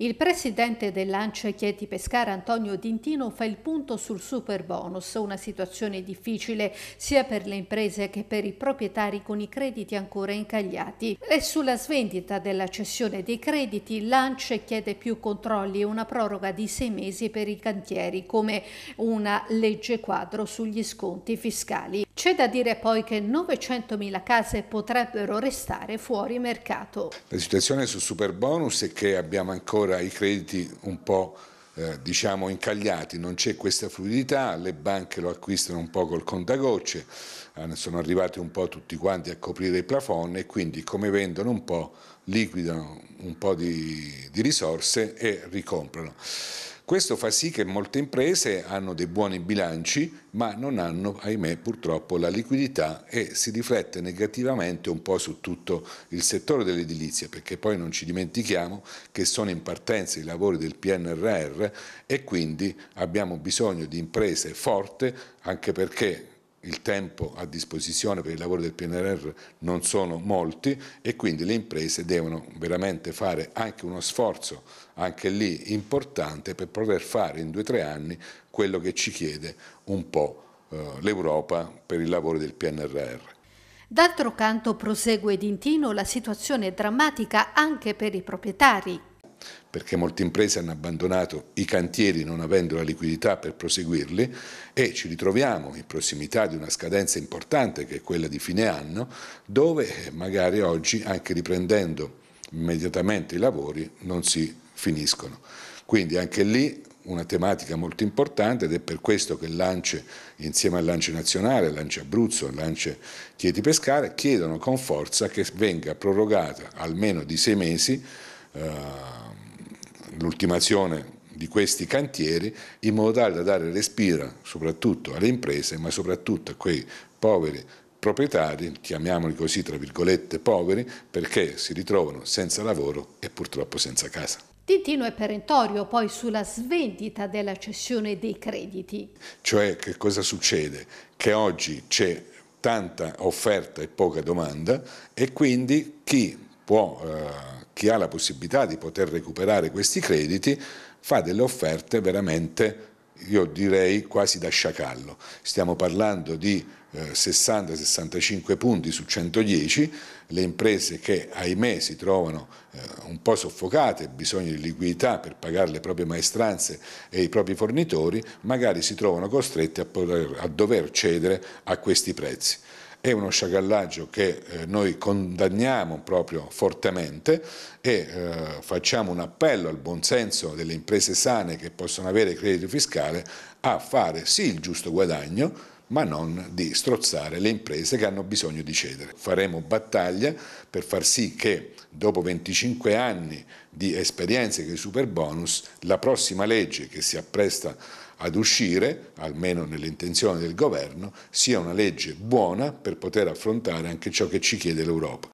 Il presidente dell'Ance Chieti Pescara Antonio Dintino fa il punto sul super bonus, una situazione difficile sia per le imprese che per i proprietari con i crediti ancora incagliati. E sulla svendita della cessione dei crediti l'Ance chiede più controlli e una proroga di sei mesi per i cantieri come una legge quadro sugli sconti fiscali. C'è da dire poi che 900.000 case potrebbero restare fuori mercato. La situazione sul super bonus è che abbiamo ancora i crediti un po' eh, diciamo incagliati, non c'è questa fluidità, le banche lo acquistano un po' col contagocce, ah, sono arrivati un po' tutti quanti a coprire i plafond e quindi come vendono un po' liquidano un po' di, di risorse e ricomprano. Questo fa sì che molte imprese hanno dei buoni bilanci ma non hanno, ahimè, purtroppo la liquidità e si riflette negativamente un po' su tutto il settore dell'edilizia perché poi non ci dimentichiamo che sono in partenza i lavori del PNRR e quindi abbiamo bisogno di imprese forti anche perché il tempo a disposizione per il lavoro del PNRR non sono molti e quindi le imprese devono veramente fare anche uno sforzo, anche lì importante, per poter fare in due o tre anni quello che ci chiede un po' eh, l'Europa per il lavoro del PNRR. D'altro canto prosegue Dintino la situazione è drammatica anche per i proprietari perché molte imprese hanno abbandonato i cantieri non avendo la liquidità per proseguirli e ci ritroviamo in prossimità di una scadenza importante che è quella di fine anno dove magari oggi anche riprendendo immediatamente i lavori non si finiscono. Quindi anche lì una tematica molto importante ed è per questo che l'ANCE, insieme al Lance nazionale, Lance Abruzzo, Lance Chieti Pescare, chiedono con forza che venga prorogata almeno di sei mesi eh, l'ultimazione di questi cantieri in modo tale da dare respiro soprattutto alle imprese ma soprattutto a quei poveri proprietari, chiamiamoli così tra virgolette poveri, perché si ritrovano senza lavoro e purtroppo senza casa. Tintino è perentorio poi sulla svendita della cessione dei crediti. Cioè che cosa succede? Che oggi c'è tanta offerta e poca domanda e quindi chi può, eh, chi ha la possibilità di poter recuperare questi crediti fa delle offerte veramente io direi quasi da sciacallo. Stiamo parlando di eh, 60-65 punti su 110, le imprese che ahimè si trovano eh, un po' soffocate, bisogno di liquidità per pagare le proprie maestranze e i propri fornitori, magari si trovano costrette a, poter, a dover cedere a questi prezzi è uno sciagallaggio che eh, noi condanniamo proprio fortemente e eh, facciamo un appello al buonsenso delle imprese sane che possono avere credito fiscale a fare sì il giusto guadagno ma non di strozzare le imprese che hanno bisogno di cedere. Faremo battaglia per far sì che dopo 25 anni di esperienze con i super bonus la prossima legge che si appresta ad uscire, almeno nelle intenzioni del governo, sia una legge buona per poter affrontare anche ciò che ci chiede l'Europa.